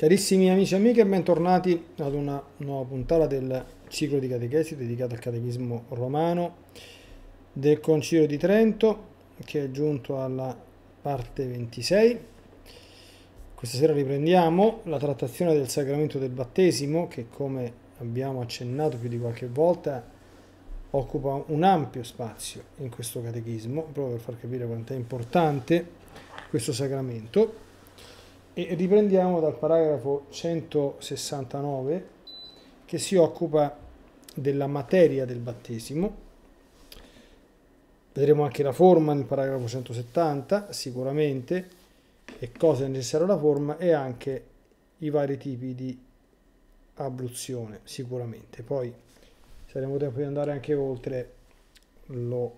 Carissimi amici e amiche, bentornati ad una nuova puntata del ciclo di catechesi dedicato al catechismo romano del Concilio di Trento che è giunto alla parte 26. Questa sera riprendiamo la trattazione del sacramento del battesimo che come abbiamo accennato più di qualche volta occupa un ampio spazio in questo catechismo proprio per far capire quanto è importante questo sacramento e riprendiamo dal paragrafo 169 che si occupa della materia del battesimo. Vedremo anche la forma nel paragrafo 170, sicuramente, e cosa è necessaria la forma e anche i vari tipi di abluzione, sicuramente. Poi, se avremo tempo di andare anche oltre, lo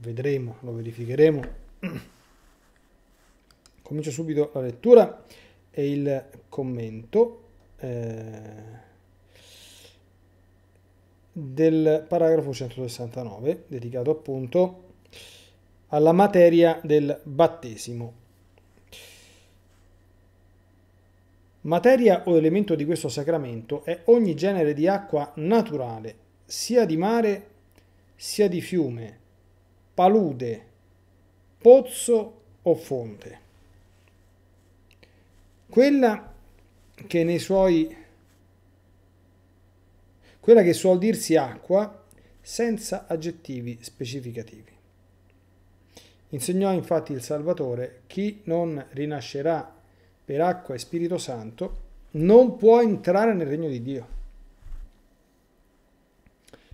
vedremo, lo verificheremo. Comincio subito la lettura e il commento eh, del paragrafo 169 dedicato appunto alla materia del battesimo. Materia o elemento di questo sacramento è ogni genere di acqua naturale, sia di mare sia di fiume, palude, pozzo o fonte. Quella che nei suoi quella che suol dirsi acqua senza aggettivi specificativi. Insegnò infatti il Salvatore, chi non rinascerà per acqua e Spirito Santo non può entrare nel regno di Dio.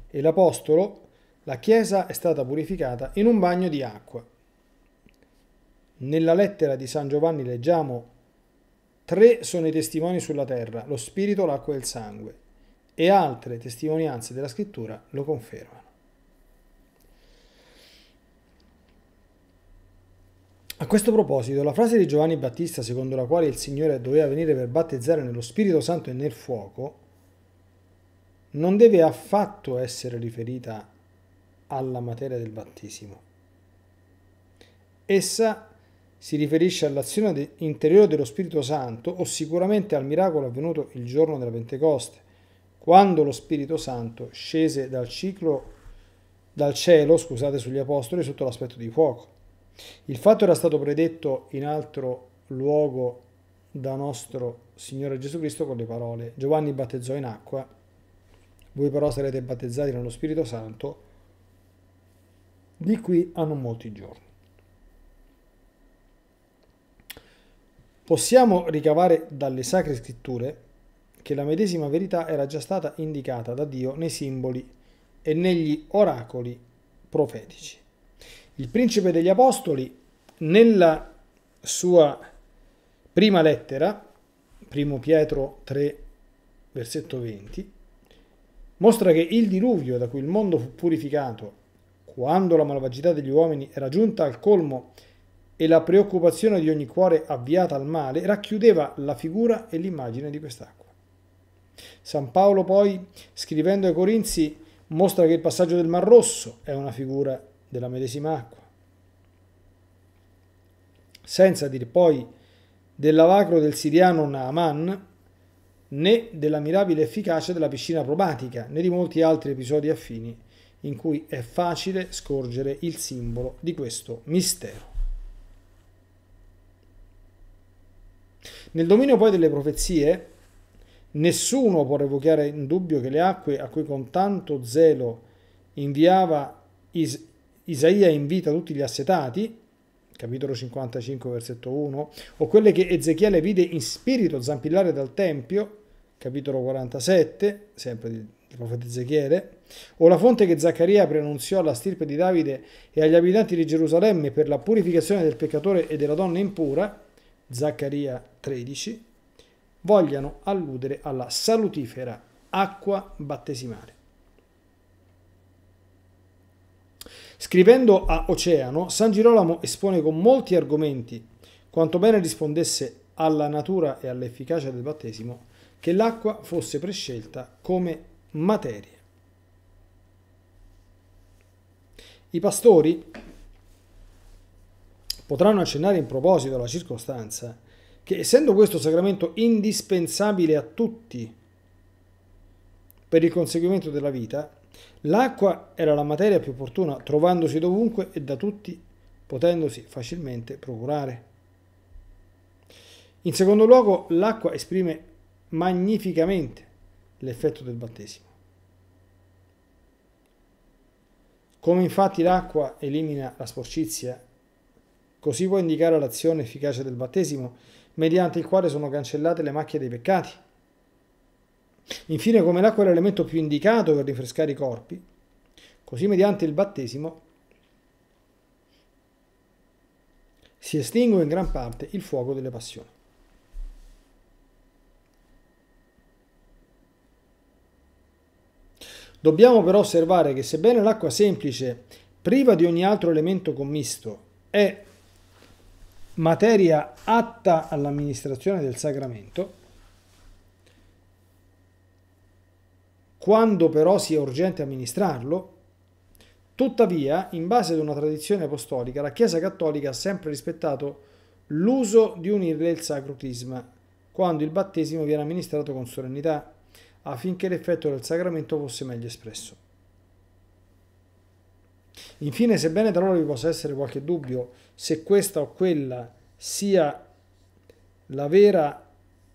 E l'Apostolo, la Chiesa è stata purificata in un bagno di acqua. Nella lettera di San Giovanni leggiamo Tre sono i testimoni sulla terra, lo spirito, l'acqua e il sangue, e altre testimonianze della scrittura lo confermano. A questo proposito, la frase di Giovanni Battista secondo la quale il Signore doveva venire per battezzare nello Spirito Santo e nel fuoco, non deve affatto essere riferita alla materia del battesimo. Essa è si riferisce all'azione interiore dello Spirito Santo o sicuramente al miracolo avvenuto il giorno della Pentecoste, quando lo Spirito Santo scese dal, ciclo, dal cielo scusate, sugli Apostoli sotto l'aspetto di fuoco. Il fatto era stato predetto in altro luogo da nostro Signore Gesù Cristo con le parole Giovanni battezzò in acqua, voi però sarete battezzati nello Spirito Santo, di qui a non molti giorni. Possiamo ricavare dalle sacre scritture che la medesima verità era già stata indicata da Dio nei simboli e negli oracoli profetici. Il principe degli apostoli nella sua prima lettera, primo Pietro 3 versetto 20, mostra che il diluvio da cui il mondo fu purificato, quando la malvagità degli uomini era giunta al colmo e la preoccupazione di ogni cuore avviata al male racchiudeva la figura e l'immagine di quest'acqua. San Paolo poi, scrivendo ai Corinzi, mostra che il passaggio del Mar Rosso è una figura della medesima acqua. Senza dir poi dell'avacro del siriano Naaman, né della mirabile efficacia della piscina probatica, né di molti altri episodi affini in cui è facile scorgere il simbolo di questo mistero. Nel dominio poi delle profezie, nessuno può revocare in dubbio che le acque a cui con tanto zelo inviava Is- Isaia in vita tutti gli assetati, capitolo 55 versetto 1, o quelle che Ezechiele vide in spirito zampillare dal Tempio, capitolo 47, sempre del profeta Ezechiele, o la fonte che Zaccaria pronunziò alla stirpe di Davide e agli abitanti di Gerusalemme per la purificazione del peccatore e della donna impura, Zaccaria 13, vogliano alludere alla salutifera acqua battesimale. Scrivendo a Oceano, San Girolamo espone con molti argomenti, quanto bene rispondesse alla natura e all'efficacia del battesimo, che l'acqua fosse prescelta come materia. I pastori potranno accennare in proposito alla circostanza che essendo questo sacramento indispensabile a tutti per il conseguimento della vita, l'acqua era la materia più opportuna, trovandosi dovunque e da tutti potendosi facilmente procurare. In secondo luogo, l'acqua esprime magnificamente l'effetto del battesimo. Come infatti l'acqua elimina la sporcizia Così può indicare l'azione efficace del battesimo, mediante il quale sono cancellate le macchie dei peccati. Infine, come l'acqua è l'elemento più indicato per rinfrescare i corpi, così mediante il battesimo si estingue in gran parte il fuoco delle passioni. Dobbiamo però osservare che sebbene l'acqua semplice, priva di ogni altro elemento commisto, è materia atta all'amministrazione del sacramento, quando però sia urgente amministrarlo, tuttavia, in base ad una tradizione apostolica, la Chiesa Cattolica ha sempre rispettato l'uso di unirle il sacro crisma, quando il battesimo viene amministrato con solennità, affinché l'effetto del sacramento fosse meglio espresso. Infine, sebbene loro vi possa essere qualche dubbio se questa o quella sia la vera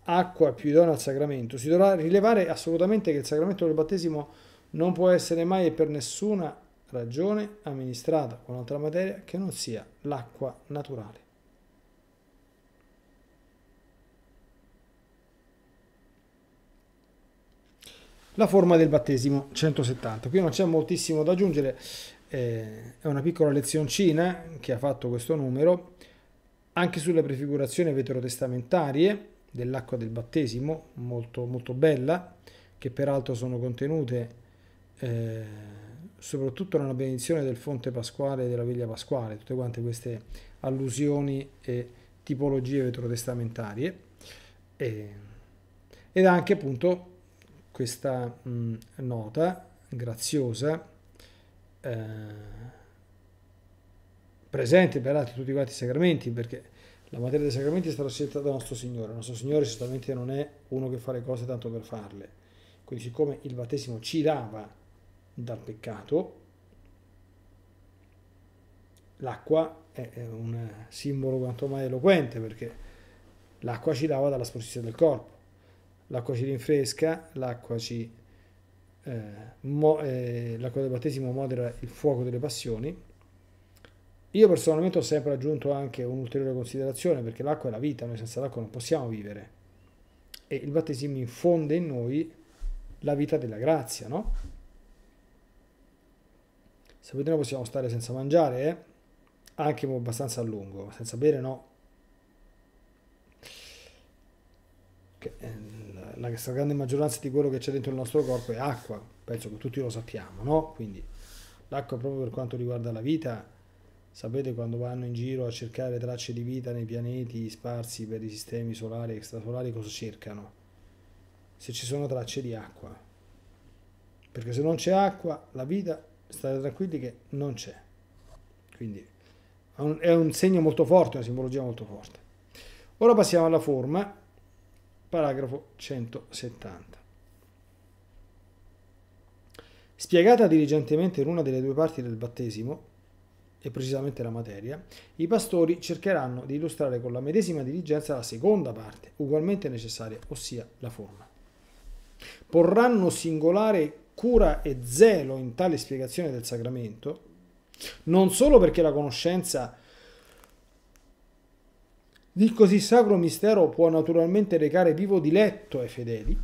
acqua più idonea al sacramento, si dovrà rilevare assolutamente che il sacramento del battesimo non può essere mai e per nessuna ragione amministrata con altra materia che non sia l'acqua naturale. La forma del battesimo 170. Qui non c'è moltissimo da aggiungere, eh, è una piccola lezioncina che ha fatto questo numero anche sulle prefigurazioni veterotestamentarie dell'acqua del battesimo, molto, molto bella, che peraltro sono contenute eh, soprattutto nella benedizione del fonte pasquale e della veglia pasquale, tutte quante queste allusioni e tipologie veterotestamentarie, e, ed anche appunto questa mh, mm, nota graziosa eh, presenti, velati tutti quanti i sacramenti, perché la materia dei sacramenti è stata scelta da nostro Signore. Il nostro Signore certamente non è uno che fa le cose tanto per farle. Quindi siccome il battesimo ci lava dal peccato, l'acqua è, è un simbolo quanto mai eloquente perché l'acqua ci lava dalla sporcizia del corpo, l'acqua ci rinfresca, l'acqua ci eh, mo, eh, l'acqua del battesimo modera il fuoco delle passioni. Io personalmente ho sempre aggiunto anche un'ulteriore considerazione perché l'acqua è la vita, noi senza l'acqua non possiamo vivere e il battesimo infonde in noi la vita della grazia, no? Sapete, noi possiamo stare senza mangiare, eh? anche abbastanza a lungo, senza bere no. Okay la stragrande maggioranza di quello che c'è dentro il nostro corpo è acqua, penso che tutti lo sappiamo, no? Quindi l'acqua proprio per quanto riguarda la vita, sapete quando vanno in giro a cercare tracce di vita nei pianeti sparsi per i sistemi solari e extrasolari cosa cercano? Se ci sono tracce di acqua. Perché se non c'è acqua, la vita, state tranquilli che non c'è. Quindi è un, segno molto forte, una simbologia molto forte. Ora passiamo alla forma paragrafo 170. Spiegata diligentemente in una delle due parti del battesimo, e precisamente la materia, i pastori cercheranno di illustrare con la medesima diligenza la seconda parte, ugualmente necessaria, ossia la forma. Porranno singolare cura e zelo in tale spiegazione del sacramento, non solo perché la conoscenza è di così sacro mistero può naturalmente recare vivo diletto ai fedeli,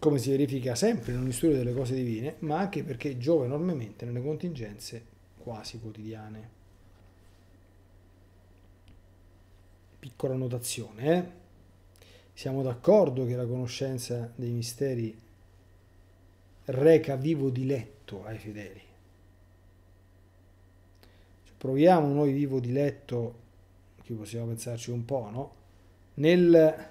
come si verifica sempre in ogni studio delle cose divine, ma anche perché giova enormemente nelle contingenze quasi quotidiane. Piccola notazione, eh? siamo d'accordo che la conoscenza dei misteri reca vivo diletto ai fedeli. Cioè, proviamo noi vivo diletto qui possiamo pensarci un po', no? Nel...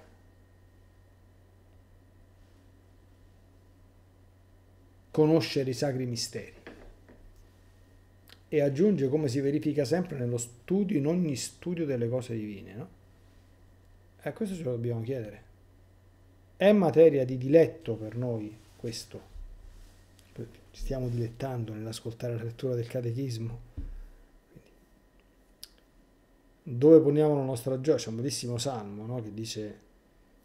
conoscere i sacri misteri e aggiunge come si verifica sempre nello studio, in ogni studio delle cose divine, no? E eh, questo ce lo dobbiamo chiedere. È materia di diletto per noi questo? Ci stiamo dilettando nell'ascoltare la lettura del catechismo? dove poniamo la nostra gioia? C'è un bellissimo salmo no? che dice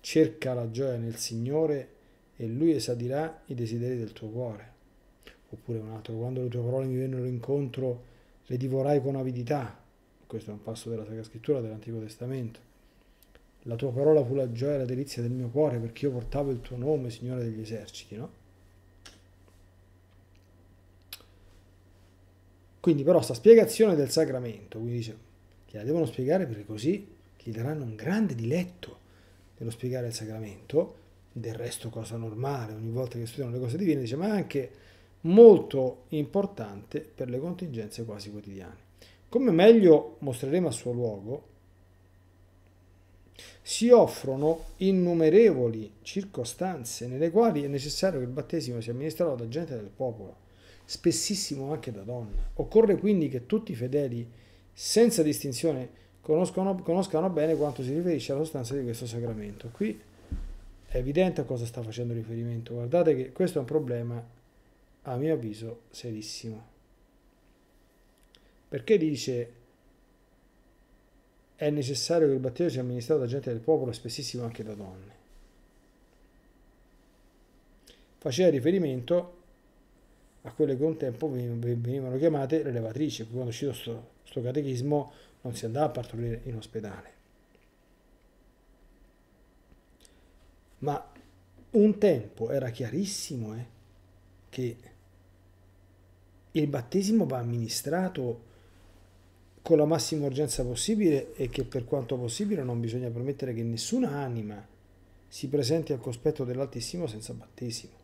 cerca la gioia nel Signore e Lui esadirà i desideri del tuo cuore. Oppure un altro, quando le tue parole mi vennero incontro le divorai con avidità. Questo è un passo della Sacra Scrittura dell'Antico Testamento. La tua parola fu la gioia e la delizia del mio cuore perché io portavo il tuo nome, Signore degli eserciti, no? Quindi però sta spiegazione del sacramento, quindi dice gliela devono spiegare perché così gli daranno un grande diletto nello spiegare il sacramento, del resto cosa normale, ogni volta che studiano le cose divine, dice, ma anche molto importante per le contingenze quasi quotidiane. Come meglio mostreremo a suo luogo, si offrono innumerevoli circostanze nelle quali è necessario che il battesimo sia amministrato da gente del popolo, spessissimo anche da donna. Occorre quindi che tutti i fedeli senza distinzione conoscono, conoscano bene quanto si riferisce alla sostanza di questo sacramento. Qui è evidente a cosa sta facendo riferimento. Guardate che questo è un problema, a mio avviso, serissimo. Perché dice è necessario che il battesimo sia amministrato da gente del popolo e spessissimo anche da donne. Faceva riferimento a quelle che un tempo venivano chiamate le levatrici, quando è uscito sto, catechismo non si andava a partorire in ospedale. Ma un tempo era chiarissimo eh, che il battesimo va amministrato con la massima urgenza possibile e che per quanto possibile non bisogna permettere che nessuna anima si presenti al cospetto dell'Altissimo senza battesimo.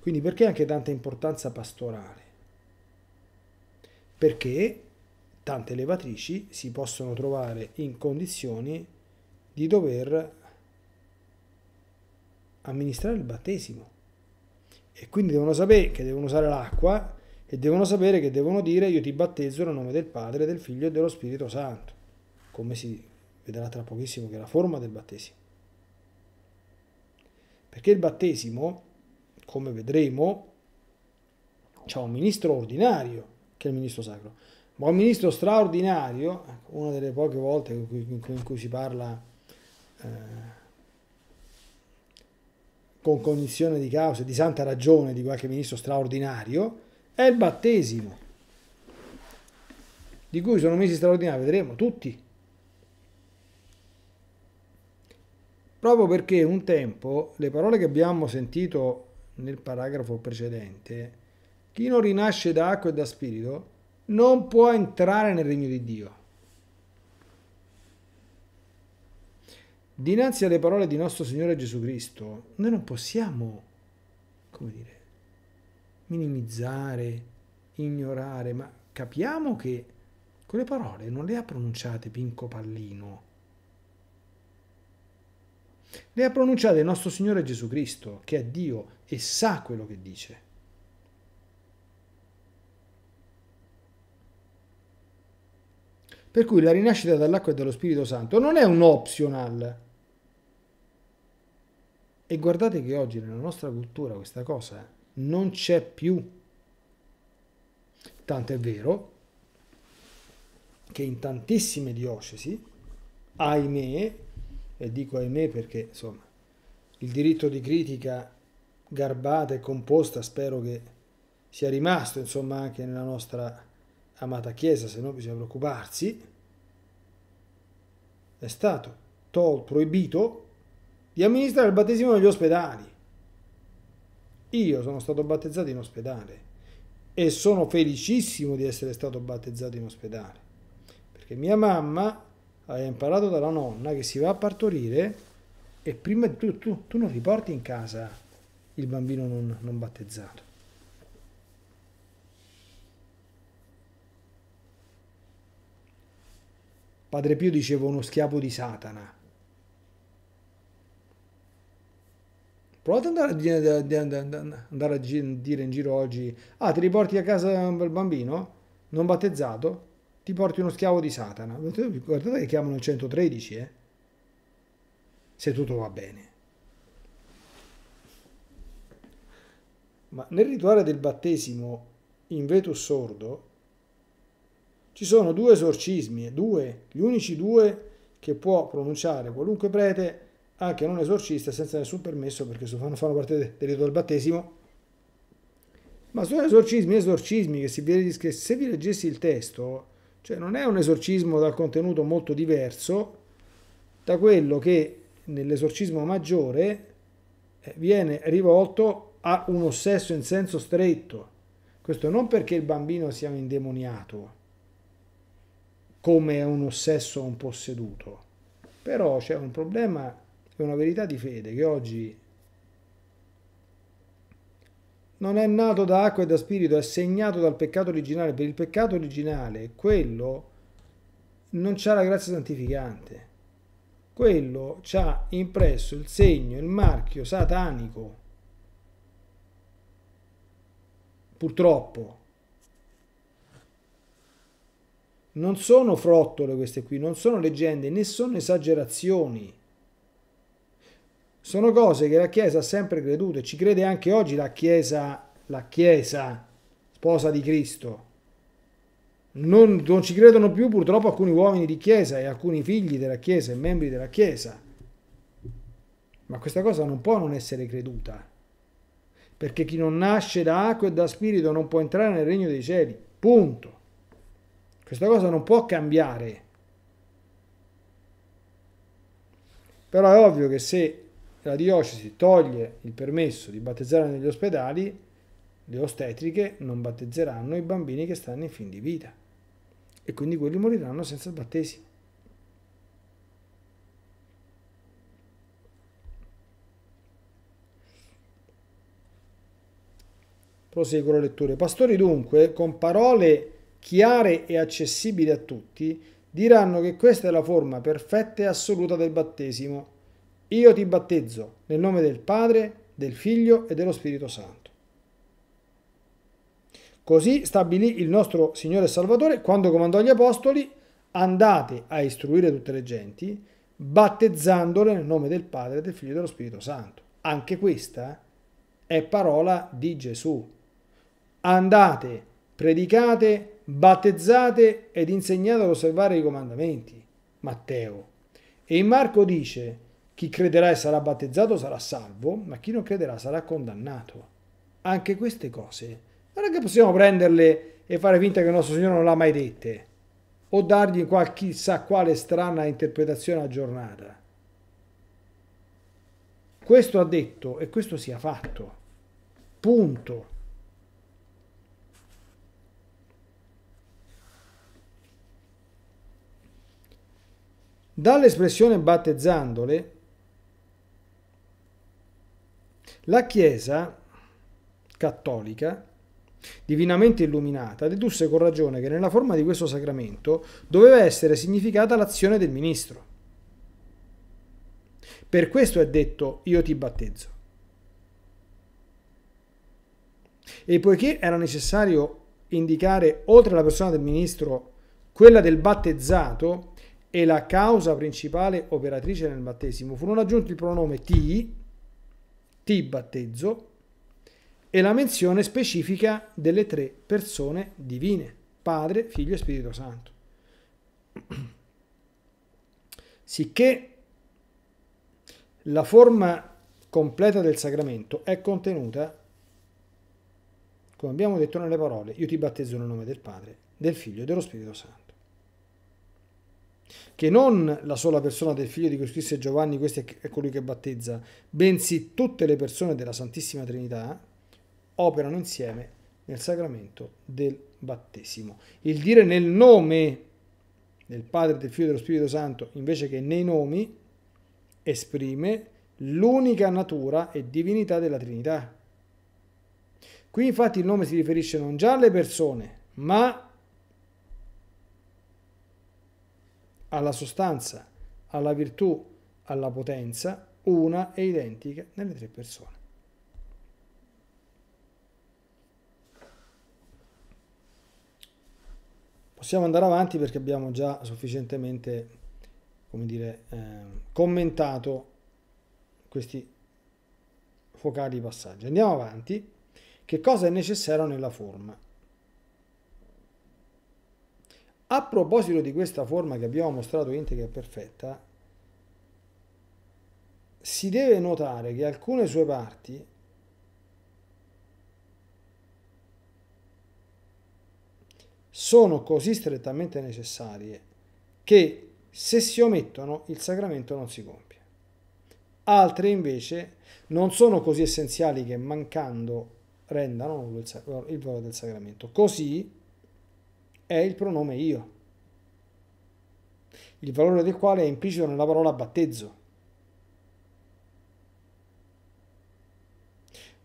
Quindi perché anche tanta importanza pastorale? Perché tante levatrici si possono trovare in condizioni di dover amministrare il battesimo e quindi devono sapere che devono usare l'acqua e devono sapere che devono dire io ti battezzo nel nome del Padre, del Figlio e dello Spirito Santo, come si vedrà tra pochissimo che è la forma del battesimo. Perché il battesimo come vedremo, c'è un ministro ordinario che è il ministro sacro, ma un ministro straordinario, ecco, una delle poche volte in cui, in cui si parla eh, con cognizione di causa e di santa ragione di qualche ministro straordinario, è il battesimo, di cui sono mesi straordinari, vedremo tutti. Proprio perché un tempo le parole che abbiamo sentito nel paragrafo precedente, chi non rinasce da acqua e da spirito non può entrare nel regno di Dio. Dinanzi alle parole di nostro Signore Gesù Cristo, noi non possiamo, come dire, minimizzare, ignorare, ma capiamo che quelle parole non le ha pronunciate Pinco Pallino le ha pronunciate il nostro Signore Gesù Cristo, che è Dio e sa quello che dice. Per cui la rinascita dall'acqua e dallo Spirito Santo non è un optional. E guardate che oggi nella nostra cultura questa cosa eh, non c'è più. Tanto è vero che in tantissime diocesi, ahimè, e dico ahimè perché insomma il diritto di critica garbata e composta spero che sia rimasto insomma anche nella nostra amata Chiesa, se no bisogna preoccuparsi, è stato tol proibito di amministrare il battesimo negli ospedali. Io sono stato battezzato in ospedale e sono felicissimo di essere stato battezzato in ospedale, perché mia mamma hai imparato dalla nonna che si va a partorire e prima di tutto tu, tu non riporti in casa il bambino non, non battezzato. Padre Pio diceva uno schiavo di Satana. Provate ad andare a, dire in giro oggi, ah ti riporti a casa il bambino non battezzato? ti porti uno schiavo di Satana. Guardate che chiamano il 113, eh? Se tutto va bene. Ma nel rituale del battesimo in vetus sordo ci sono due esorcismi, eh, due, gli unici due che può pronunciare qualunque prete, anche non esorcista, senza nessun permesso, perché fanno, fanno parte del rito del battesimo. Ma sono esorcismi, esorcismi, che, vi, che se vi leggessi il testo cioè non è un esorcismo dal contenuto molto diverso da quello che nell'esorcismo maggiore eh, viene rivolto a un ossesso in senso stretto. Questo non perché il bambino sia un indemoniato, come un ossesso o un posseduto, però c'è un problema è una verità di fede che oggi non è nato da acqua e da spirito, è segnato dal peccato originale. Per il peccato originale, quello non c'ha la grazia santificante. Quello ci ha impresso il segno, il marchio satanico. Purtroppo. Non sono frottole queste qui, non sono leggende, né sono esagerazioni. Sono cose che la Chiesa ha sempre creduto e ci crede anche oggi la Chiesa, la Chiesa sposa di Cristo. Non, non ci credono più purtroppo alcuni uomini di Chiesa e alcuni figli della Chiesa e membri della Chiesa. Ma questa cosa non può non essere creduta, perché chi non nasce da acqua e da spirito non può entrare nel regno dei cieli. Punto. Questa cosa non può cambiare. Però è ovvio che se la diocesi toglie il permesso di battezzare negli ospedali, le ostetriche non battezzeranno i bambini che stanno in fin di vita e quindi quelli moriranno senza il battesimo. Proseguo la lettura. pastori dunque, con parole chiare e accessibili a tutti, diranno che questa è la forma perfetta e assoluta del battesimo io ti battezzo nel nome del Padre, del Figlio e dello Spirito Santo. Così stabilì il nostro Signore e Salvatore quando comandò agli Apostoli andate a istruire tutte le genti, battezzandole nel nome del Padre, del Figlio e dello Spirito Santo. Anche questa è parola di Gesù. Andate, predicate, battezzate ed insegnate ad osservare i comandamenti. Matteo. E in Marco dice, chi crederà e sarà battezzato sarà salvo, ma chi non crederà sarà condannato. Anche queste cose non è che possiamo prenderle e fare finta che il nostro Signore non l'ha mai dette, o dargli qualche chissà quale strana interpretazione aggiornata. Questo ha detto e questo sia fatto. Punto. Dall'espressione battezzandole La Chiesa cattolica, divinamente illuminata, dedusse con ragione che nella forma di questo sacramento doveva essere significata l'azione del ministro. Per questo è detto io ti battezzo. E poiché era necessario indicare, oltre alla persona del ministro, quella del battezzato e la causa principale operatrice nel battesimo, furono aggiunti il pronome ti ti battezzo e la menzione specifica delle tre persone divine, Padre, Figlio e Spirito Santo. Sicché la forma completa del sacramento è contenuta, come abbiamo detto nelle parole, io ti battezzo nel nome del Padre, del Figlio e dello Spirito Santo che non la sola persona del figlio di cui scrisse Giovanni, questo è colui che battezza, bensì tutte le persone della Santissima Trinità, operano insieme nel sacramento del battesimo. Il dire nel nome del Padre, del Figlio e dello Spirito Santo, invece che nei nomi, esprime l'unica natura e divinità della Trinità. Qui infatti il nome si riferisce non già alle persone, ma alla sostanza, alla virtù, alla potenza, una e identica nelle tre persone. Possiamo andare avanti perché abbiamo già sufficientemente, come dire, eh, commentato questi focali passaggi. Andiamo avanti. Che cosa è necessario nella forma? A proposito di questa forma che abbiamo mostrato integra e perfetta, si deve notare che alcune sue parti sono così strettamente necessarie che se si omettono il sacramento non si compie. Altre invece non sono così essenziali che mancando rendano il valore del sacramento. Così è il pronome io, il valore del quale è implicito nella parola battezzo.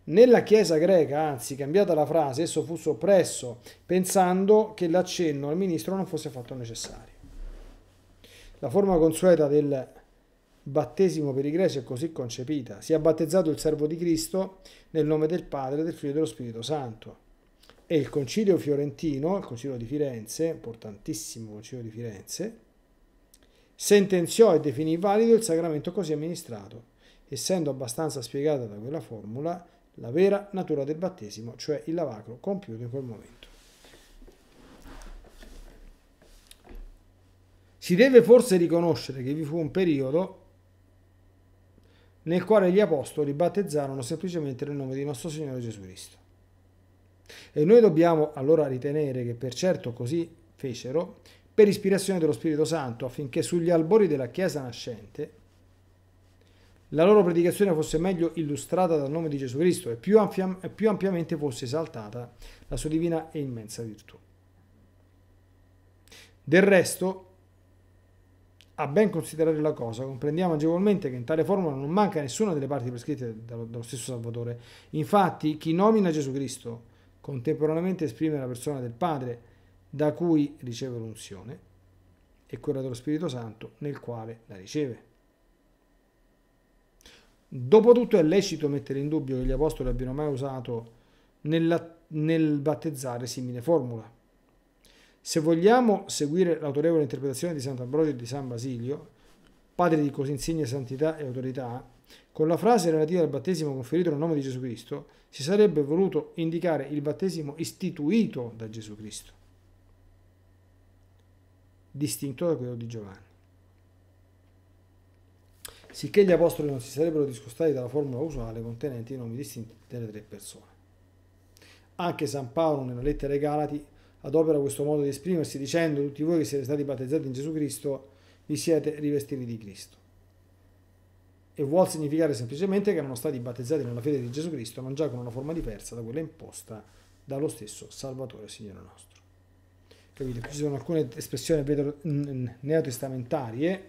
Nella Chiesa greca, anzi, cambiata la frase, esso fu soppresso, pensando che l'accenno al ministro non fosse affatto necessario. La forma consueta del battesimo per i greci è così concepita. Si è battezzato il servo di Cristo nel nome del Padre, del Figlio e dello Spirito Santo e il concilio fiorentino, il concilio di Firenze, importantissimo concilio di Firenze, sentenziò e definì valido il sacramento così amministrato, essendo abbastanza spiegata da quella formula la vera natura del battesimo, cioè il lavacro compiuto in quel momento. Si deve forse riconoscere che vi fu un periodo nel quale gli apostoli battezzarono semplicemente nel nome di nostro Signore Gesù Cristo e noi dobbiamo allora ritenere che per certo così fecero, per ispirazione dello Spirito Santo, affinché sugli albori della Chiesa nascente la loro predicazione fosse meglio illustrata dal nome di Gesù Cristo e più, ampia, più ampiamente fosse esaltata la sua divina e immensa virtù. Del resto, a ben considerare la cosa, comprendiamo agevolmente che in tale formula non manca nessuna delle parti prescritte dallo stesso Salvatore. Infatti, chi nomina Gesù Cristo Contemporaneamente esprime la persona del Padre da cui riceve l'unzione e quella dello Spirito Santo nel quale la riceve. Dopotutto è lecito mettere in dubbio che gli apostoli abbiano mai usato nella, nel battezzare simile formula. Se vogliamo seguire l'autorevole interpretazione di Sant'Ambrogio e di San Basilio, padre di così insigne santità e autorità, con la frase relativa al battesimo conferito nel nome di Gesù Cristo si sarebbe voluto indicare il battesimo istituito da Gesù Cristo, distinto da quello di Giovanni. Sicché gli apostoli non si sarebbero discostati dalla formula usuale contenente i nomi distinti delle tre persone. Anche San Paolo nella lettera ai Galati adopera questo modo di esprimersi dicendo tutti voi che siete stati battezzati in Gesù Cristo vi siete rivestiti di Cristo e vuol significare semplicemente che erano stati battezzati nella fede di Gesù Cristo, non già con una forma diversa da quella imposta dallo stesso Salvatore Signore nostro. Capite? Ci sono alcune espressioni neotestamentarie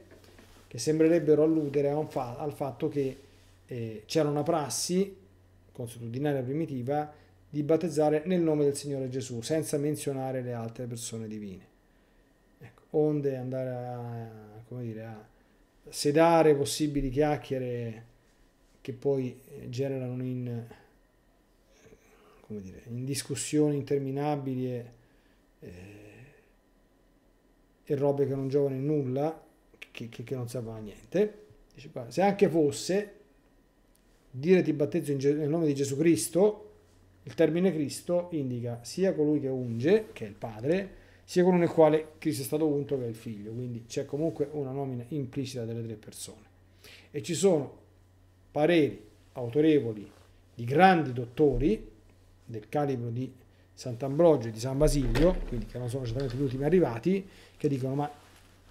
che sembrerebbero alludere al fatto che eh, c'era una prassi consuetudinaria primitiva di battezzare nel nome del Signore Gesù senza menzionare le altre persone divine. Ecco, onde andare a, come dire, a sedare possibili chiacchiere che poi eh, generano in, eh, dire, in discussioni interminabili e, eh, e, robe che non giovano in nulla, che, che, che non servono a niente. se anche fosse dire ti battezzo nel nome di Gesù Cristo, il termine Cristo indica sia colui che unge, che è il Padre, sia quello nel quale Cristo è stato unto che è il figlio, quindi c'è comunque una nomina implicita delle tre persone. E ci sono pareri autorevoli di grandi dottori del calibro di Sant'Ambrogio e di San Basilio, quindi che non sono certamente gli ultimi arrivati, che dicono ma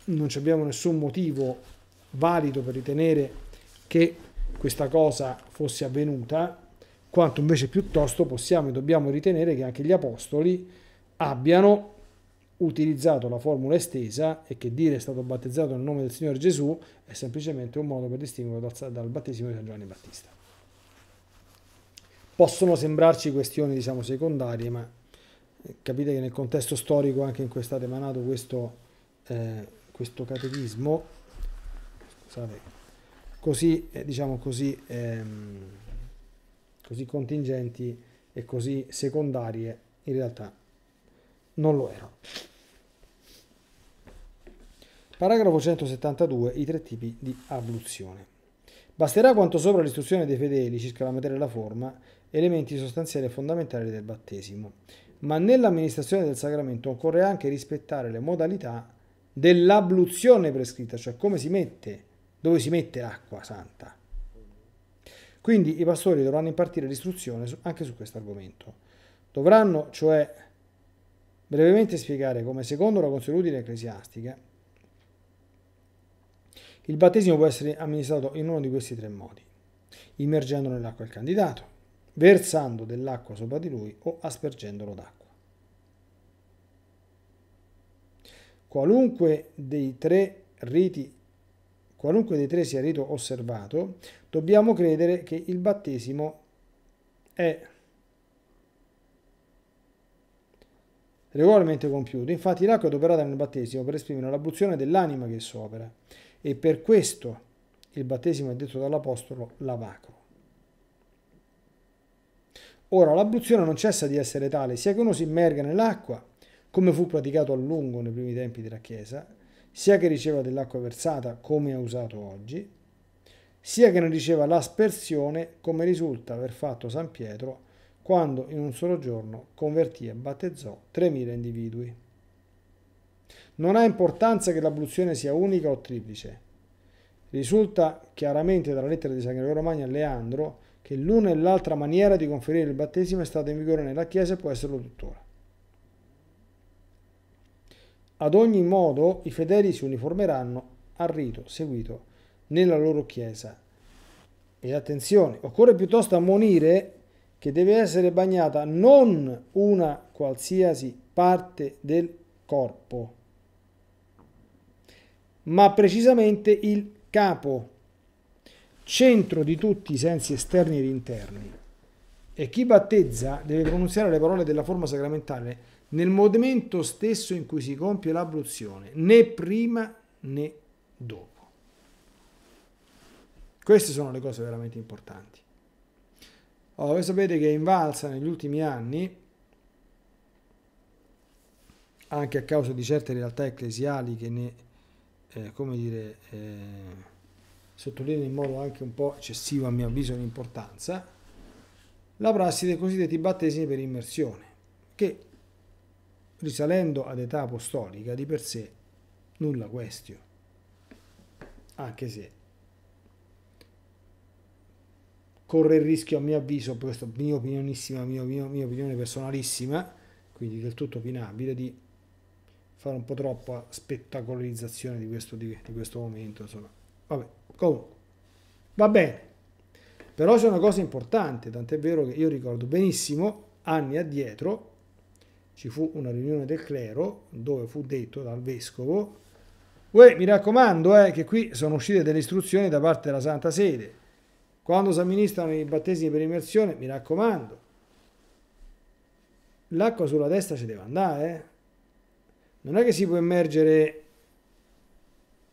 non abbiamo nessun motivo valido per ritenere che questa cosa fosse avvenuta, quanto invece piuttosto possiamo e dobbiamo ritenere che anche gli apostoli abbiano utilizzato la formula estesa e che dire è stato battezzato nel nome del Signore Gesù è semplicemente un modo per distinguerlo dal, dal battesimo di San Giovanni Battista. Possono sembrarci questioni diciamo secondarie, ma eh, capite che nel contesto storico anche in cui è stato emanato questo, eh, questo catechismo, scusate, così, eh, diciamo così, ehm, così contingenti e così secondarie in realtà non lo erano. Paragrafo 172. I tre tipi di abluzione. Basterà quanto sopra l'istruzione dei fedeli circa la materia e la forma, elementi sostanziali e fondamentali del battesimo. Ma nell'amministrazione del sacramento occorre anche rispettare le modalità dell'abluzione prescritta, cioè come si mette, dove si mette l'acqua santa. Quindi i pastori dovranno impartire l'istruzione anche su questo argomento. Dovranno, cioè, brevemente spiegare come secondo la consuetudine ecclesiastica il battesimo può essere amministrato in uno di questi tre modi, immergendo nell'acqua il candidato, versando dell'acqua sopra di lui o aspergendolo d'acqua. Qualunque dei tre riti qualunque dei tre sia rito osservato, dobbiamo credere che il battesimo è regolarmente compiuto. Infatti l'acqua è adoperata nel battesimo per esprimere l'abluzione dell'anima che s'opera. e per questo il battesimo è detto dall'Apostolo lavacro. Ora l'abluzione non cessa di essere tale sia che uno si immerga nell'acqua, come fu praticato a lungo nei primi tempi della Chiesa, sia che riceva dell'acqua versata come è usato oggi, sia che ne riceva l'aspersione come risulta aver fatto San Pietro quando in un solo giorno convertì e battezzò 3.000 individui. Non ha importanza che l'abluzione sia unica o triplice. Risulta chiaramente dalla lettera di Sangre Romagna a Leandro che l'una e l'altra maniera di conferire il battesimo è stata in vigore nella Chiesa e può esserlo tuttora. Ad ogni modo i fedeli si uniformeranno al rito seguito nella loro Chiesa. E attenzione, occorre piuttosto ammonire che deve essere bagnata non una qualsiasi parte del corpo, ma precisamente il capo, centro di tutti i sensi esterni ed interni. E chi battezza deve pronunziare le parole della forma sacramentale nel momento stesso in cui si compie l'abluzione, né prima né dopo. Queste sono le cose veramente importanti. Oh, voi sapete che è invalsa negli ultimi anni, anche a causa di certe realtà ecclesiali che ne, eh, come dire, eh, sottolineano in modo anche un po' eccessivo a mio avviso l'importanza, la prassi dei cosiddetti battesimi per immersione, che risalendo ad età apostolica di per sé nulla questio, anche se corre il rischio, a mio avviso, questa mia opinionissima, mia, mia, mia opinione personalissima, quindi del tutto opinabile, di fare un po' troppa spettacolarizzazione di questo, di, di questo momento. Insomma. Vabbè, comunque, va bene. Però c'è una cosa importante, tant'è vero che io ricordo benissimo, anni addietro, ci fu una riunione del clero dove fu detto dal vescovo, Uè, mi raccomando eh, che qui sono uscite delle istruzioni da parte della Santa Sede, quando si amministrano i battesimi per immersione, mi raccomando, l'acqua sulla testa ci deve andare. Eh? Non è che si può immergere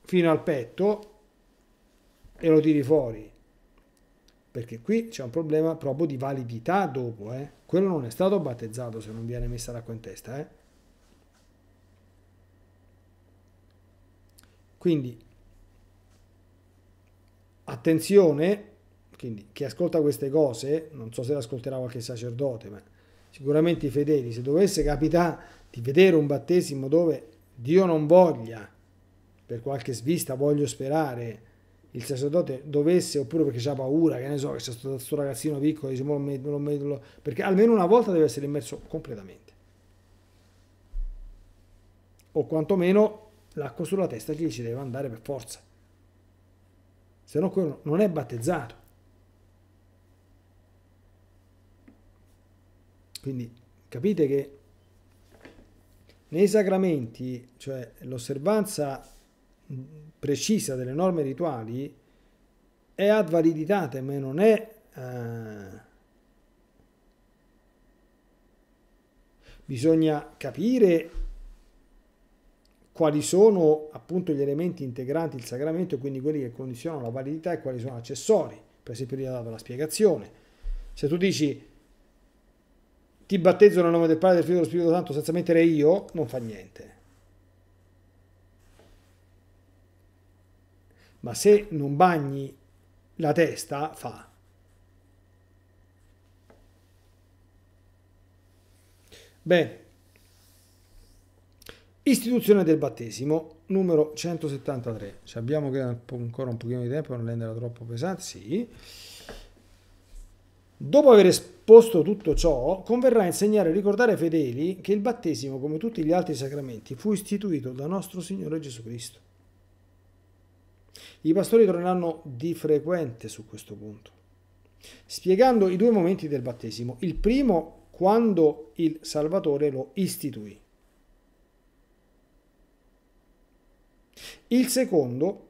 fino al petto e lo tiri fuori. Perché qui c'è un problema proprio di validità dopo. Eh? Quello non è stato battezzato se non viene messa l'acqua in testa. Eh? Quindi attenzione quindi chi ascolta queste cose, non so se le ascolterà qualche sacerdote, ma sicuramente i fedeli, se dovesse capitare di vedere un battesimo dove Dio non voglia, per qualche svista voglio sperare, il sacerdote dovesse, oppure perché c'ha paura, che ne so, che c'è stato questo ragazzino piccolo, dice, lo me, lo me, perché almeno una volta deve essere immerso completamente. O quantomeno l'acqua sulla testa che gli ci deve andare per forza. Se no quello non è battezzato. Quindi capite che nei sacramenti, cioè l'osservanza precisa delle norme rituali è ad validità, ma non è... Eh, bisogna capire quali sono appunto gli elementi integranti il sacramento, e quindi quelli che condizionano la validità e quali sono accessori. Per esempio, gli ha dato la spiegazione. Se tu dici ti battezzo nel nome del Padre, del Figlio e dello Spirito Santo senza mettere io, non fa niente. Ma se non bagni la testa, fa. Bene. Istituzione del battesimo, numero 173. Ci abbiamo ancora un pochino di tempo, non renderla troppo pesante, sì. Dopo aver esposto tutto ciò, converrà insegnare e ricordare ai fedeli che il battesimo, come tutti gli altri sacramenti, fu istituito da nostro Signore Gesù Cristo. I pastori torneranno di frequente su questo punto, spiegando i due momenti del battesimo. Il primo quando il Salvatore lo istituì. Il secondo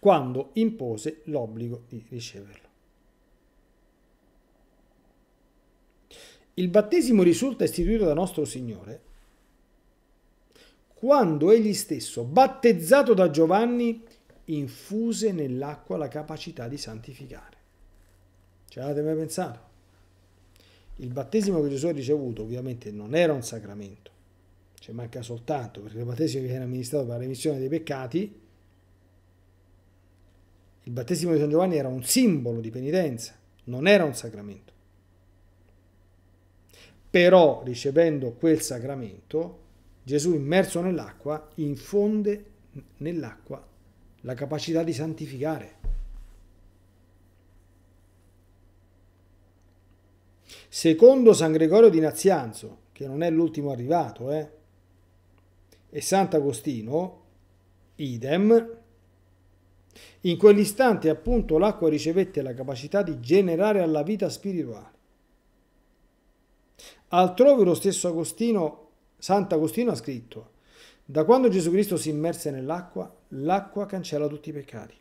quando impose l'obbligo di riceverlo. Il battesimo risulta istituito da nostro Signore quando egli stesso, battezzato da Giovanni, infuse nell'acqua la capacità di santificare. Ce l'avete mai pensato? Il battesimo che Gesù ha ricevuto ovviamente non era un sacramento, ci manca soltanto perché il battesimo viene amministrato per la remissione dei peccati. Il battesimo di San Giovanni era un simbolo di penitenza, non era un sacramento però ricevendo quel sacramento, Gesù immerso nell'acqua infonde nell'acqua la capacità di santificare. Secondo San Gregorio di Nazianzo, che non è l'ultimo arrivato, eh, e Sant'Agostino, idem, in quell'istante appunto l'acqua ricevette la capacità di generare alla vita spirituale. Altrove lo stesso Agostino, Sant'Agostino ha scritto, da quando Gesù Cristo si immerse nell'acqua, l'acqua cancella tutti i peccati.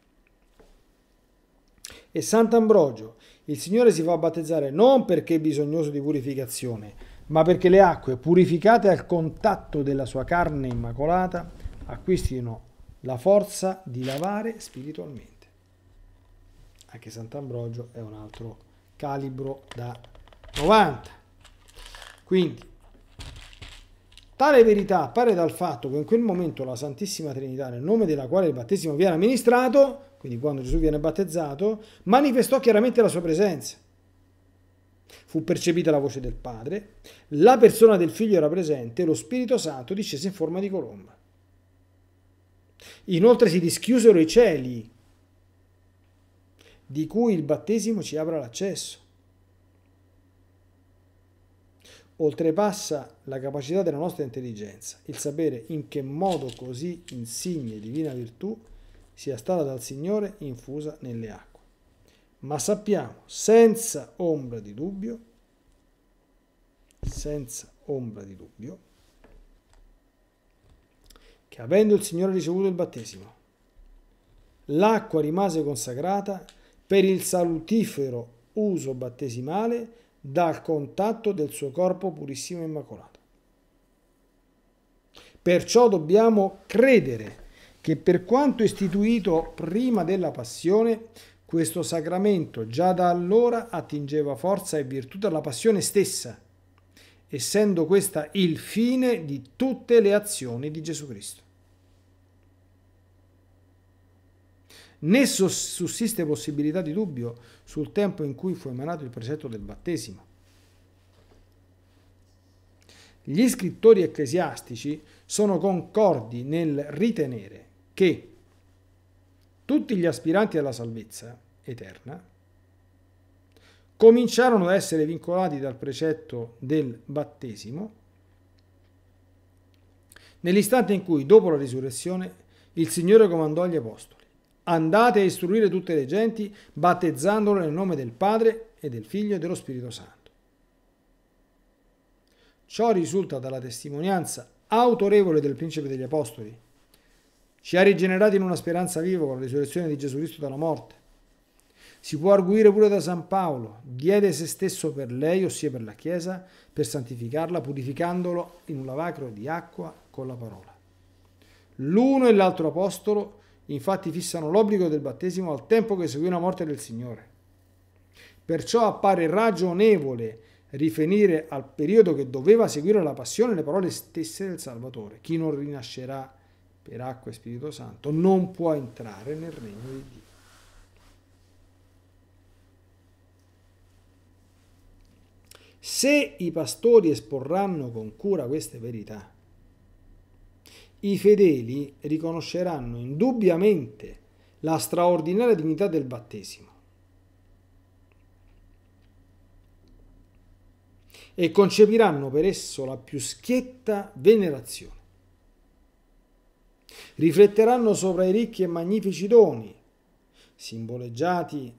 E Sant'Ambrogio, il Signore si fa battezzare non perché è bisognoso di purificazione, ma perché le acque purificate al contatto della sua carne immacolata acquistino la forza di lavare spiritualmente. Anche Sant'Ambrogio è un altro calibro da 90. Quindi, tale verità appare dal fatto che in quel momento la Santissima Trinità, nel nome della quale il battesimo viene amministrato, quindi quando Gesù viene battezzato, manifestò chiaramente la sua presenza. Fu percepita la voce del Padre, la persona del Figlio era presente, e lo Spirito Santo discese in forma di colomba. Inoltre si dischiusero i cieli, di cui il battesimo ci apre l'accesso. oltrepassa la capacità della nostra intelligenza il sapere in che modo così insigne divina virtù sia stata dal Signore infusa nelle acque. Ma sappiamo senza ombra di dubbio, senza ombra di dubbio, che avendo il Signore ricevuto il battesimo, l'acqua rimase consacrata per il salutifero uso battesimale dal contatto del suo corpo purissimo e immacolato. Perciò dobbiamo credere che per quanto istituito prima della passione, questo sacramento già da allora attingeva forza e virtù dalla passione stessa, essendo questa il fine di tutte le azioni di Gesù Cristo. né sussiste possibilità di dubbio sul tempo in cui fu emanato il precetto del battesimo. Gli scrittori ecclesiastici sono concordi nel ritenere che tutti gli aspiranti alla salvezza eterna cominciarono ad essere vincolati dal precetto del battesimo nell'istante in cui, dopo la risurrezione, il Signore comandò agli apostoli Andate a istruire tutte le genti, battezzandole nel nome del Padre e del Figlio e dello Spirito Santo. Ciò risulta dalla testimonianza autorevole del Principe degli Apostoli. Ci ha rigenerati in una speranza viva con la risurrezione di Gesù Cristo dalla morte. Si può arguire pure da San Paolo, diede se stesso per lei, ossia per la Chiesa, per santificarla, purificandolo in un lavacro di acqua con la parola. L'uno e l'altro apostolo Infatti fissano l'obbligo del battesimo al tempo che seguì la morte del Signore. Perciò appare ragionevole riferire al periodo che doveva seguire la passione le parole stesse del Salvatore. Chi non rinascerà per acqua e Spirito Santo non può entrare nel regno di Dio. Se i pastori esporranno con cura queste verità, i fedeli riconosceranno indubbiamente la straordinaria dignità del battesimo e concepiranno per esso la più schietta venerazione. Rifletteranno sopra i ricchi e magnifici doni, simboleggiati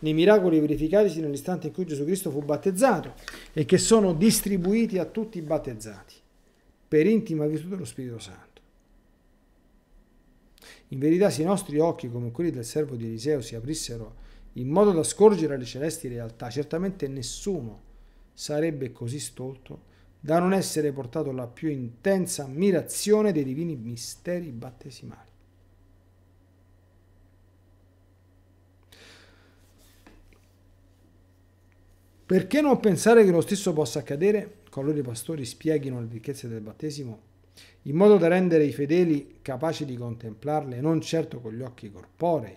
nei miracoli verificatisi nell'istante in cui Gesù Cristo fu battezzato e che sono distribuiti a tutti i battezzati per intima virtù dello Spirito Santo. In verità, se i nostri occhi, come quelli del servo di Eliseo, si aprissero in modo da scorgere le celesti realtà, certamente nessuno sarebbe così stolto da non essere portato alla più intensa ammirazione dei divini misteri battesimali. Perché non pensare che lo stesso possa accadere coloro i pastori spieghino le ricchezze del battesimo in modo da rendere i fedeli capaci di contemplarle non certo con gli occhi corporei,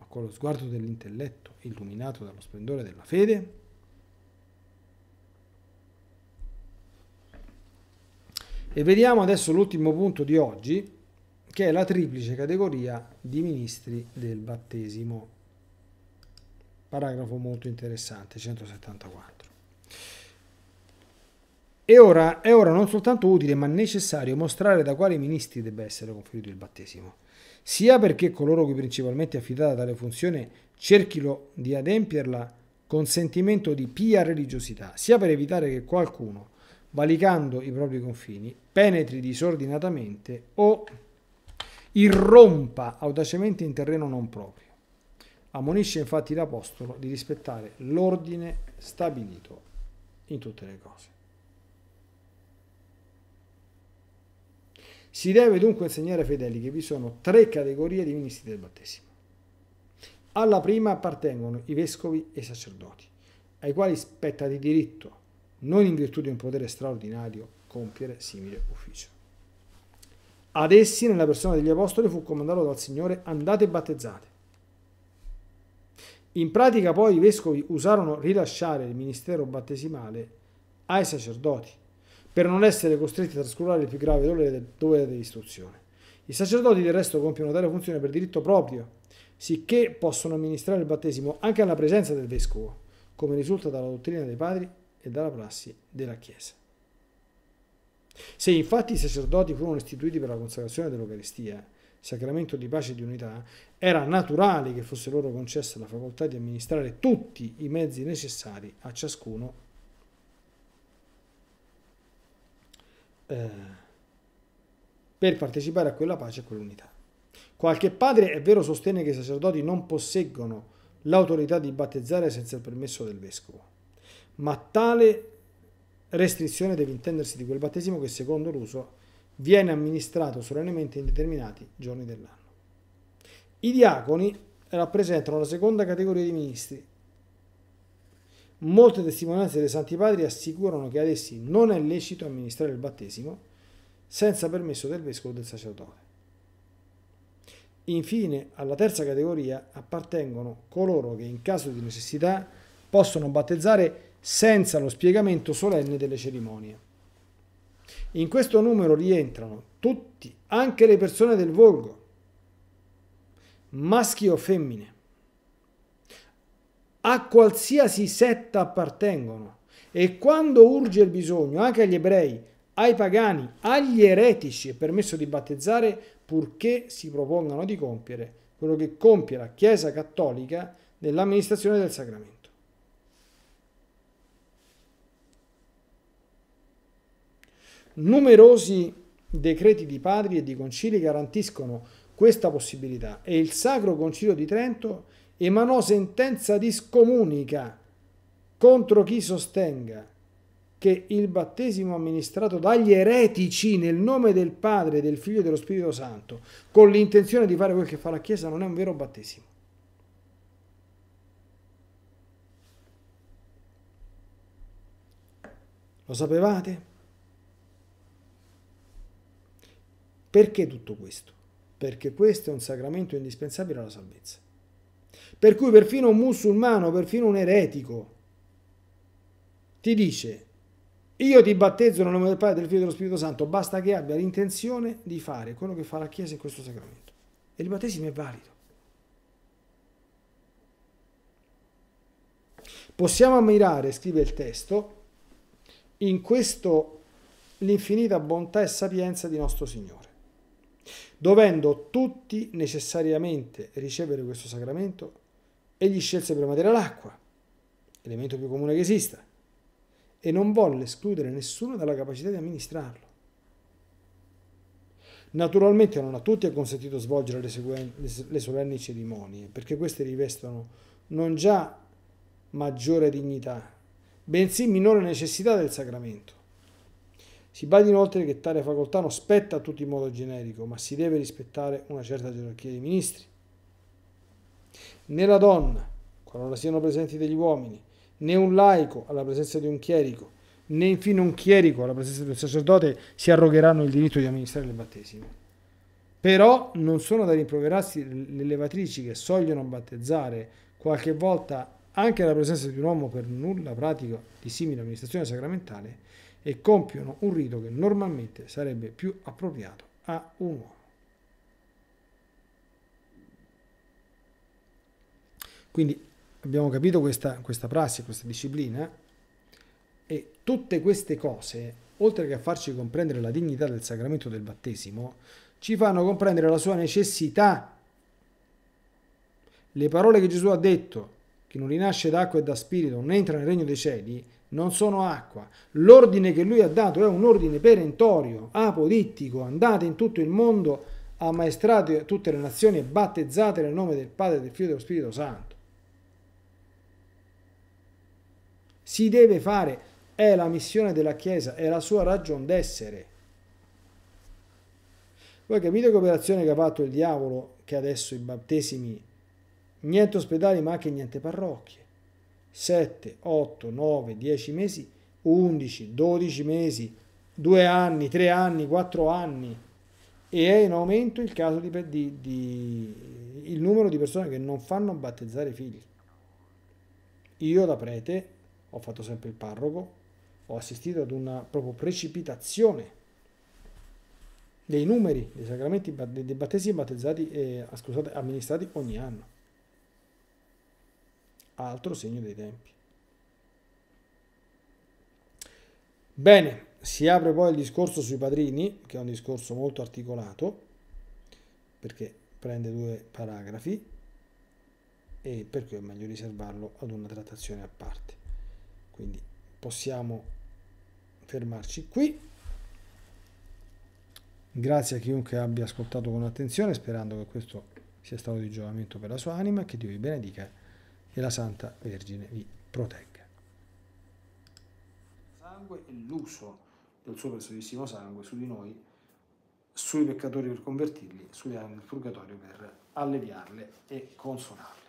ma con lo sguardo dell'intelletto illuminato dallo splendore della fede? E vediamo adesso l'ultimo punto di oggi, che è la triplice categoria di ministri del battesimo. Paragrafo molto interessante, 174. È ora, è ora non soltanto utile ma necessario mostrare da quali ministri debba essere conferito il battesimo, sia perché coloro cui principalmente è affidata tale funzione cerchino di adempierla con sentimento di pia religiosità, sia per evitare che qualcuno, valicando i propri confini, penetri disordinatamente o irrompa audacemente in terreno non proprio. Ammonisce infatti l'Apostolo di rispettare l'ordine stabilito in tutte le cose. Si deve dunque insegnare ai fedeli che vi sono tre categorie di ministri del battesimo. Alla prima appartengono i vescovi e i sacerdoti, ai quali spetta di diritto, non in virtù di un potere straordinario, compiere simile ufficio. Ad essi, nella persona degli apostoli, fu comandato dal Signore andate e battezzate. In pratica poi i vescovi usarono rilasciare il ministero battesimale ai sacerdoti per non essere costretti a trascurare il più grave dovere dell'istruzione. I sacerdoti del resto compiono tale funzione per diritto proprio, sicché possono amministrare il battesimo anche alla presenza del vescovo, come risulta dalla dottrina dei padri e dalla prassi della Chiesa. Se infatti i sacerdoti furono istituiti per la consacrazione dell'Eucaristia, sacramento di pace e di unità, era naturale che fosse loro concessa la facoltà di amministrare tutti i mezzi necessari a ciascuno eh, per partecipare a quella pace e a quell'unità. Qualche padre è vero sostiene che i sacerdoti non posseggono l'autorità di battezzare senza il permesso del vescovo, ma tale restrizione deve intendersi di quel battesimo che secondo l'uso viene amministrato solennemente in determinati giorni dell'anno. I diaconi rappresentano la seconda categoria di ministri Molte testimonianze dei Santi Padri assicurano che ad essi non è lecito amministrare il battesimo senza permesso del vescovo o del sacerdote. Infine, alla terza categoria appartengono coloro che in caso di necessità possono battezzare senza lo spiegamento solenne delle cerimonie. In questo numero rientrano tutti, anche le persone del volgo, maschi o femmine, a qualsiasi setta appartengono e quando urge il bisogno anche agli ebrei, ai pagani, agli eretici è permesso di battezzare purché si propongano di compiere quello che compie la Chiesa Cattolica nell'amministrazione del sacramento. Numerosi decreti di padri e di concili garantiscono questa possibilità e il Sacro Concilio di Trento emanò sentenza di scomunica contro chi sostenga che il battesimo amministrato dagli eretici nel nome del Padre, del Figlio e dello Spirito Santo, con l'intenzione di fare quel che fa la Chiesa, non è un vero battesimo. Lo sapevate? Perché tutto questo? Perché questo è un sacramento indispensabile alla salvezza. Per cui perfino un musulmano, perfino un eretico, ti dice, io ti battezzo nel nome del Padre, del Figlio e dello Spirito Santo, basta che abbia l'intenzione di fare quello che fa la Chiesa in questo sacramento. E il battesimo è valido. Possiamo ammirare, scrive il testo, in questo l'infinita bontà e sapienza di nostro Signore. Dovendo tutti necessariamente ricevere questo sacramento, egli scelse per materia l'acqua, elemento più comune che esista, e non volle escludere nessuno dalla capacità di amministrarlo. Naturalmente non a tutti è consentito svolgere le, seguen- le solenni cerimonie, perché queste rivestono non già maggiore dignità, bensì minore necessità del sacramento. Si badi inoltre che tale facoltà non spetta a tutti in modo generico, ma si deve rispettare una certa gerarchia dei ministri. Né la donna, qualora siano presenti degli uomini, né un laico alla presenza di un chierico, né infine un chierico alla presenza di un sacerdote si arrogheranno il diritto di amministrare il battesimo. Però non sono da rimproverarsi le levatrici che sogliono battezzare qualche volta anche la presenza di un uomo per nulla pratico di simile amministrazione sacramentale e compiono un rito che normalmente sarebbe più appropriato a un uomo. Quindi abbiamo capito questa, questa prassi, questa disciplina e tutte queste cose, oltre che a farci comprendere la dignità del sacramento del battesimo, ci fanno comprendere la sua necessità. Le parole che Gesù ha detto, che non rinasce d'acqua e da spirito non entra nel regno dei cieli, non sono acqua. L'ordine che lui ha dato è un ordine perentorio, apodittico, andate in tutto il mondo, ammaestrate tutte le nazioni e battezzate nel nome del Padre, del Figlio e dello Spirito Santo. Si deve fare, è la missione della Chiesa, è la sua ragion d'essere. Voi capite che operazione che ha fatto il diavolo che adesso i battesimi, niente ospedali ma anche niente parrocchie. 7, 8, 9, 10 mesi, 11, 12 mesi, 2 anni, 3 anni, 4 anni e è in aumento il, caso di, di, di, il numero di persone che non fanno battezzare figli. Io da prete ho fatto sempre il parroco, ho assistito ad una proprio precipitazione dei numeri dei sacramenti dei battesimi battezzati eh, scusate, amministrati ogni anno altro segno dei tempi. Bene, si apre poi il discorso sui padrini, che è un discorso molto articolato, perché prende due paragrafi e per cui è meglio riservarlo ad una trattazione a parte. Quindi possiamo fermarci qui. Grazie a chiunque abbia ascoltato con attenzione, sperando che questo sia stato di giovamento per la sua anima e che Dio vi benedica e la Santa Vergine vi protegga. Sangue e l'uso del suo preziosissimo sangue su di noi, sui peccatori per convertirli, sulle anime del purgatorio per alleviarle e consolarle.